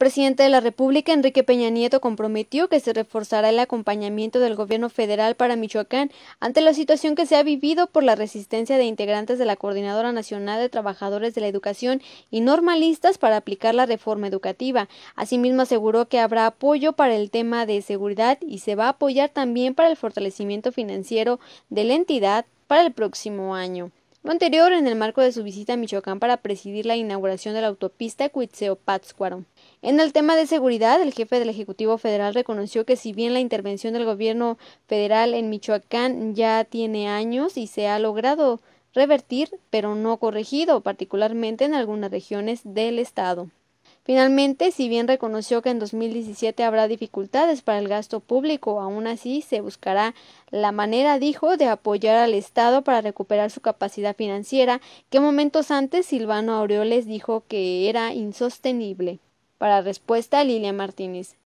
presidente de la República, Enrique Peña Nieto, comprometió que se reforzará el acompañamiento del gobierno federal para Michoacán ante la situación que se ha vivido por la resistencia de integrantes de la Coordinadora Nacional de Trabajadores de la Educación y normalistas para aplicar la reforma educativa. Asimismo, aseguró que habrá apoyo para el tema de seguridad y se va a apoyar también para el fortalecimiento financiero de la entidad para el próximo año. Lo anterior en el marco de su visita a Michoacán para presidir la inauguración de la autopista Pátzcuaro. En el tema de seguridad, el jefe del Ejecutivo Federal reconoció que si bien la intervención del gobierno federal en Michoacán ya tiene años y se ha logrado revertir, pero no corregido, particularmente en algunas regiones del estado. Finalmente, si bien reconoció que en 2017 habrá dificultades para el gasto público, aún así se buscará la manera, dijo, de apoyar al Estado para recuperar su capacidad financiera, que momentos antes Silvano Aureoles dijo que era insostenible. Para respuesta, Lilia Martínez.